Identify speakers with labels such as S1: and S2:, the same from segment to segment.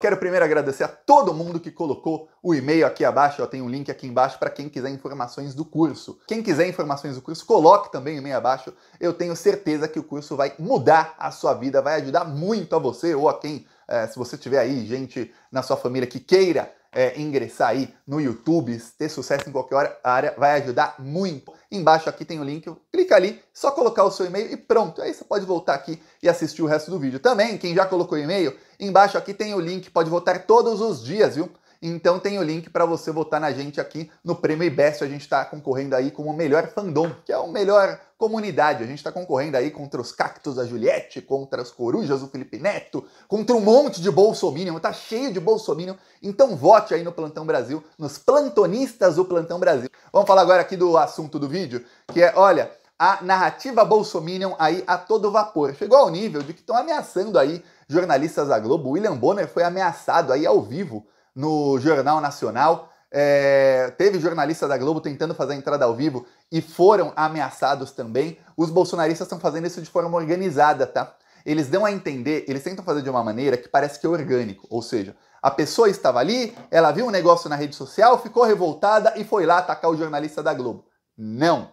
S1: Quero primeiro agradecer a todo mundo que colocou o e-mail aqui abaixo, tem um link aqui embaixo para quem quiser informações do curso. Quem quiser informações do curso, coloque também o e-mail abaixo. Eu tenho certeza que o curso vai mudar a sua vida, vai ajudar muito a você ou a quem, é, se você tiver aí gente na sua família que queira é, ingressar aí no YouTube, ter sucesso em qualquer área, vai ajudar muito. Embaixo aqui tem o link, clica ali, só colocar o seu e-mail e pronto. Aí você pode voltar aqui e assistir o resto do vídeo. Também, quem já colocou e-mail, embaixo aqui tem o link, pode voltar todos os dias, viu? Então tem o link para você votar na gente aqui no Prêmio Best A gente está concorrendo aí como o melhor fandom, que é o melhor comunidade. A gente está concorrendo aí contra os cactos da Juliette, contra as corujas do Felipe Neto, contra um monte de Bolsonaro. Tá cheio de Bolsonaro. Então vote aí no Plantão Brasil, nos plantonistas do Plantão Brasil. Vamos falar agora aqui do assunto do vídeo, que é, olha, a narrativa bolsominion aí a todo vapor. Chegou ao nível de que estão ameaçando aí jornalistas da Globo. William Bonner foi ameaçado aí ao vivo no Jornal Nacional. É, teve jornalista da Globo tentando fazer a entrada ao vivo e foram ameaçados também. Os bolsonaristas estão fazendo isso de forma organizada, tá? Eles dão a entender, eles tentam fazer de uma maneira que parece que é orgânico, ou seja, a pessoa estava ali, ela viu um negócio na rede social, ficou revoltada e foi lá atacar o jornalista da Globo. Não.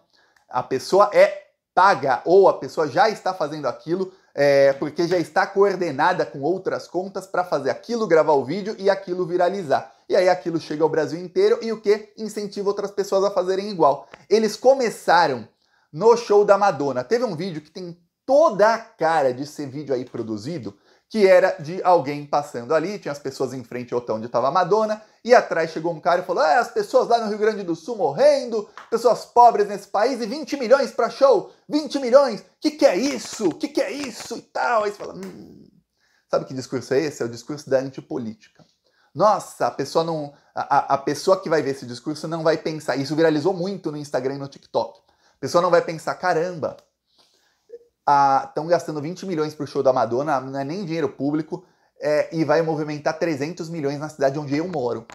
S1: A pessoa é paga ou a pessoa já está fazendo aquilo é, porque já está coordenada com outras contas para fazer aquilo, gravar o vídeo e aquilo viralizar. E aí aquilo chega ao Brasil inteiro e o que? Incentiva outras pessoas a fazerem igual. Eles começaram no show da Madonna. Teve um vídeo que tem toda a cara de ser vídeo aí produzido que era de alguém passando ali, tinha as pessoas em frente ao onde estava a Madonna, e atrás chegou um cara e falou: é, as pessoas lá no Rio Grande do Sul morrendo, pessoas pobres nesse país, e 20 milhões para show, 20 milhões, que que é isso? Que que é isso? E tal. Aí você fala: hum. sabe que discurso é esse? É o discurso da antipolítica. Nossa, a pessoa não. A, a pessoa que vai ver esse discurso não vai pensar. Isso viralizou muito no Instagram e no TikTok. A pessoa não vai pensar, caramba, estão gastando 20 milhões para o show da Madonna, não é nem dinheiro público, é, e vai movimentar 300 milhões na cidade onde eu moro.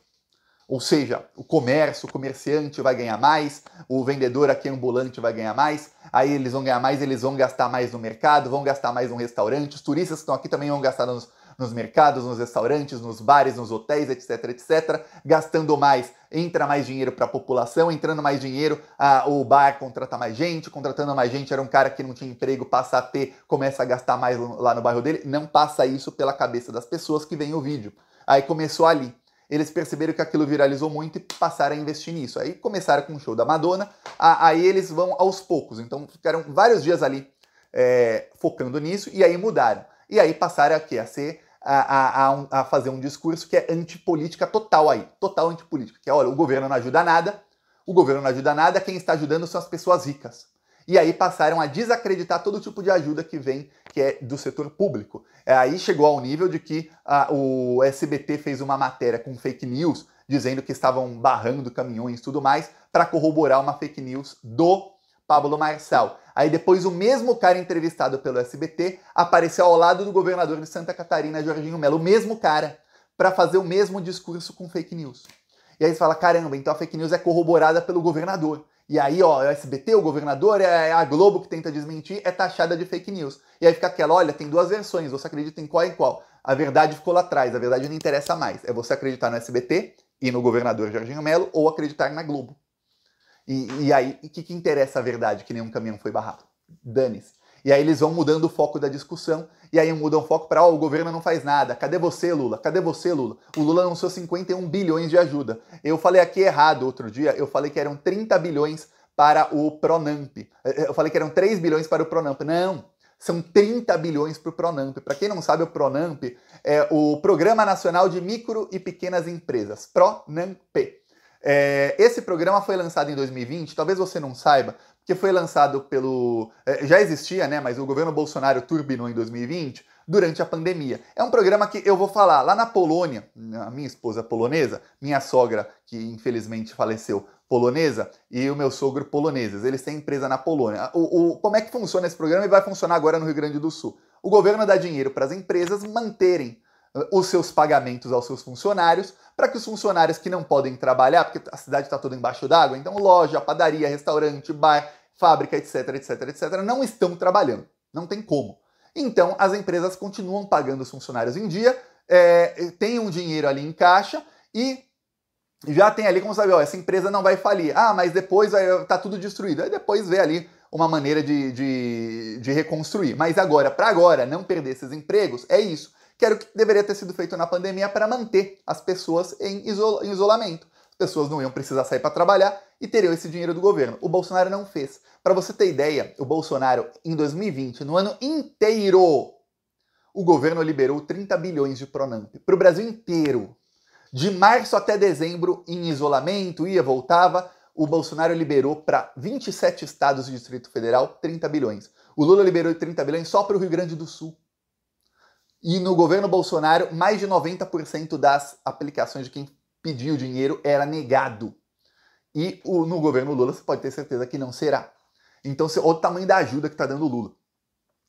S1: Ou seja, o comércio, o comerciante vai ganhar mais, o vendedor aqui ambulante vai ganhar mais, aí eles vão ganhar mais, eles vão gastar mais no mercado, vão gastar mais no restaurante, os turistas que estão aqui também vão gastar nos, nos mercados, nos restaurantes, nos bares, nos hotéis, etc, etc, gastando mais, entra mais dinheiro para a população, entrando mais dinheiro, ah, o bar contrata mais gente, contratando mais gente, era um cara que não tinha emprego, passa a ter, começa a gastar mais lá no bairro dele, não passa isso pela cabeça das pessoas que veem o vídeo. Aí começou ali eles perceberam que aquilo viralizou muito e passaram a investir nisso. Aí começaram com o show da Madonna, aí eles vão aos poucos. Então ficaram vários dias ali é, focando nisso e aí mudaram. E aí passaram aqui a ser a, a, a, fazer um discurso que é antipolítica total aí, total antipolítica, que é, olha, o governo não ajuda nada, o governo não ajuda nada, quem está ajudando são as pessoas ricas. E aí passaram a desacreditar todo tipo de ajuda que vem, que é do setor público. É, aí chegou ao nível de que a, o SBT fez uma matéria com fake news, dizendo que estavam barrando caminhões e tudo mais, para corroborar uma fake news do Pablo Marçal. Aí depois o mesmo cara entrevistado pelo SBT apareceu ao lado do governador de Santa Catarina, Jorginho Melo, o mesmo cara, para fazer o mesmo discurso com fake news. E aí você fala, caramba, então a fake news é corroborada pelo governador. E aí, ó, é o SBT, o governador, é a Globo que tenta desmentir, é taxada de fake news. E aí fica aquela, olha, tem duas versões, você acredita em qual e qual. A verdade ficou lá atrás, a verdade não interessa mais. É você acreditar no SBT e no governador Jorginho Melo ou acreditar na Globo. E, e aí, o que, que interessa a verdade? Que nenhum caminhão foi barrado. Dane-se. E aí eles vão mudando o foco da discussão, e aí mudam o foco para, oh, o governo não faz nada, cadê você, Lula? Cadê você, Lula? O Lula anunciou 51 bilhões de ajuda. Eu falei aqui errado outro dia, eu falei que eram 30 bilhões para o Pronamp. Eu falei que eram 3 bilhões para o Pronamp. Não, são 30 bilhões para o Pronamp. Para quem não sabe, o Pronamp é o Programa Nacional de Micro e Pequenas Empresas, Pronamp. É, esse programa foi lançado em 2020, talvez você não saiba, porque foi lançado pelo. É, já existia, né? Mas o governo Bolsonaro turbinou em 2020 durante a pandemia. É um programa que eu vou falar lá na Polônia, a minha esposa polonesa, minha sogra, que infelizmente faleceu, polonesa, e o meu sogro poloneses. Eles têm empresa na Polônia. O, o, como é que funciona esse programa e vai funcionar agora no Rio Grande do Sul? O governo dá dinheiro para as empresas manterem ah, os seus pagamentos aos seus funcionários, para que os funcionários que não podem trabalhar, porque a cidade está toda embaixo d'água, então loja, padaria, restaurante, bar, fábrica, etc, etc, etc, não estão trabalhando. Não tem como. Então, as empresas continuam pagando os funcionários em dia, é, tem um dinheiro ali em caixa e já tem ali como saber, ó, essa empresa não vai falir. Ah, mas depois vai, tá tudo destruído. Aí depois vê ali uma maneira de, de, de reconstruir. Mas agora, para agora, não perder esses empregos, é isso que era o que deveria ter sido feito na pandemia para manter as pessoas em, isol em isolamento. As pessoas não iam precisar sair para trabalhar e teriam esse dinheiro do governo. O Bolsonaro não fez. Para você ter ideia, o Bolsonaro, em 2020, no ano inteiro, o governo liberou 30 bilhões de Pronamp para o Brasil inteiro. De março até dezembro, em isolamento, ia, voltava, o Bolsonaro liberou para 27 estados e Distrito Federal 30 bilhões. O Lula liberou 30 bilhões só para o Rio Grande do Sul. E no governo Bolsonaro, mais de 90% das aplicações de quem pediu dinheiro era negado. E o, no governo Lula você pode ter certeza que não será. Então, olha o tamanho da ajuda que está dando o Lula.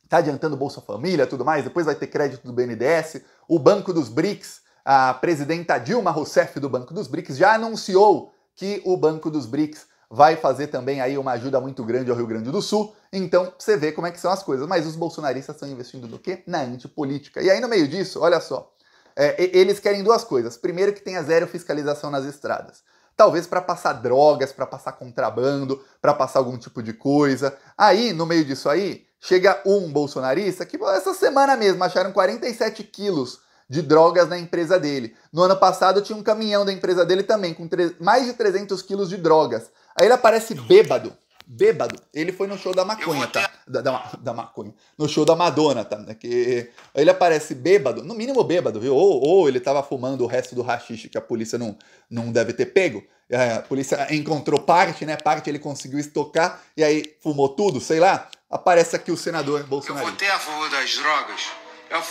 S1: Está adiantando Bolsa Família tudo mais, depois vai ter crédito do BNDES, o Banco dos BRICS, a presidenta Dilma Rousseff do Banco dos BRICS já anunciou que o Banco dos BRICS vai fazer também aí uma ajuda muito grande ao Rio Grande do Sul. Então, você vê como é que são as coisas. Mas os bolsonaristas estão investindo no quê? Na antipolítica. E aí, no meio disso, olha só, é, eles querem duas coisas. Primeiro, que tenha zero fiscalização nas estradas. Talvez para passar drogas, para passar contrabando, para passar algum tipo de coisa. Aí, no meio disso aí, chega um bolsonarista que essa semana mesmo acharam 47 quilos de drogas na empresa dele. No ano passado tinha um caminhão da empresa dele também, com mais de 300 quilos de drogas. Aí ele aparece bêbado. Bêbado. Ele foi no show da maconha, tá? Da, da, da maconha. No show da Madonna, tá? É que ele aparece bêbado, no mínimo bêbado, viu? Ou, ou ele tava fumando o resto do rachixe que a polícia não, não deve ter pego. É, a polícia encontrou parte, né? Parte ele conseguiu estocar e aí fumou tudo, sei lá. Aparece aqui o senador Bolsonaro. Eu vou ter a favor das drogas. Eu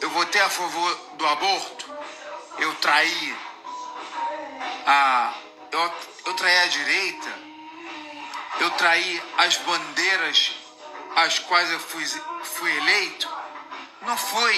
S1: eu votei a favor do aborto. Eu traí a. Eu, eu traí a direita. Eu traí as bandeiras às quais eu fui, fui eleito. Não foi.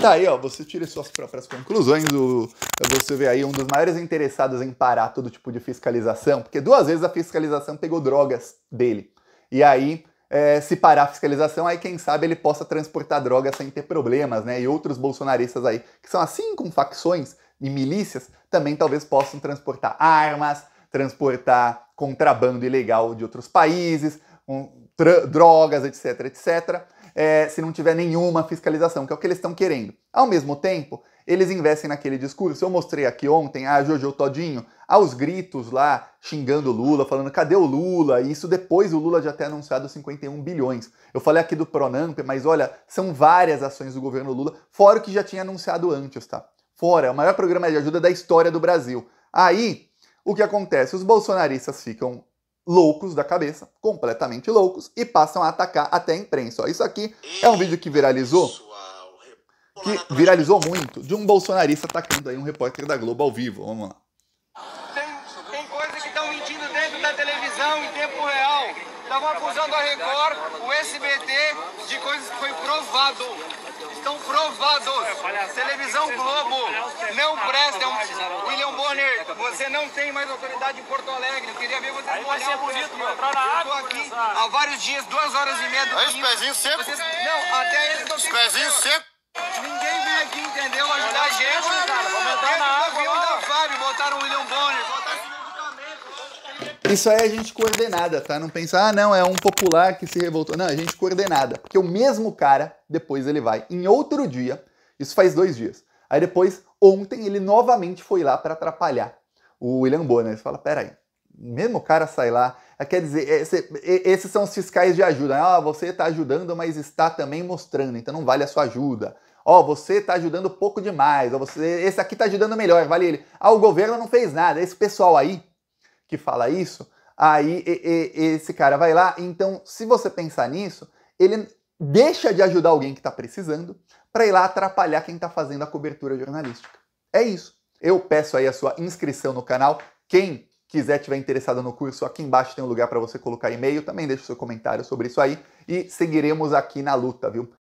S1: Tá aí, ó, você tira suas próprias conclusões. O, você vê aí um dos maiores interessados em parar todo tipo de fiscalização, porque duas vezes a fiscalização pegou drogas dele. E aí, é, se parar a fiscalização, aí quem sabe ele possa transportar droga sem ter problemas, né? E outros bolsonaristas aí, que são assim com facções e milícias, também talvez possam transportar armas, transportar contrabando ilegal de outros países, um, drogas, etc, etc. É, se não tiver nenhuma fiscalização, que é o que eles estão querendo. Ao mesmo tempo, eles investem naquele discurso. Eu mostrei aqui ontem a ah, Jojo Todinho aos gritos lá, xingando o Lula, falando cadê o Lula? E isso depois o Lula já ter anunciado 51 bilhões. Eu falei aqui do Pronamp, mas olha, são várias ações do governo Lula, fora o que já tinha anunciado antes, tá? Fora, é o maior programa de ajuda da história do Brasil. Aí, o que acontece? Os bolsonaristas ficam loucos da cabeça, completamente loucos, e passam a atacar até a imprensa. Ó, isso aqui é um vídeo que viralizou que viralizou muito, de um bolsonarista atacando aí um repórter da Globo ao vivo. Vamos lá. Tem, tem coisa que estão mentindo dentro da televisão em tempo real. Estavam acusando a Record, o SBT, de coisas que foi provado. Estão provados. Televisão Globo não presta. É William Bonner, você não tem mais autoridade em Porto Alegre. Eu queria ver vocês molhar o bonito, meu. Eu tô aqui há vários dias, duas horas e meia do Aí os pezinhos secos. Não, até eles estão Os pezinhos seco ajudar a gente. Né, isso aí é a gente coordenada, tá? Não pensar, ah, não, é um popular que se revoltou. Não, é gente coordenada. Porque o mesmo cara, depois ele vai em outro dia, isso faz dois dias. Aí depois, ontem, ele novamente foi lá para atrapalhar o William Bonner. Ele fala, peraí, mesmo cara sai lá. É, quer dizer, é, esse, é, esses são os fiscais de ajuda. Ah, você está ajudando, mas está também mostrando, então não vale a sua ajuda. Ó, oh, você tá ajudando pouco demais, ó, você, esse aqui tá ajudando melhor, vale ele. Ah, o governo não fez nada. Esse pessoal aí que fala isso, aí e, e, esse cara vai lá. Então, se você pensar nisso, ele deixa de ajudar alguém que está precisando para ir lá atrapalhar quem está fazendo a cobertura jornalística. É isso. Eu peço aí a sua inscrição no canal. Quem quiser tiver interessado no curso, aqui embaixo tem um lugar para você colocar e-mail. Também deixa o seu comentário sobre isso aí e seguiremos aqui na luta, viu?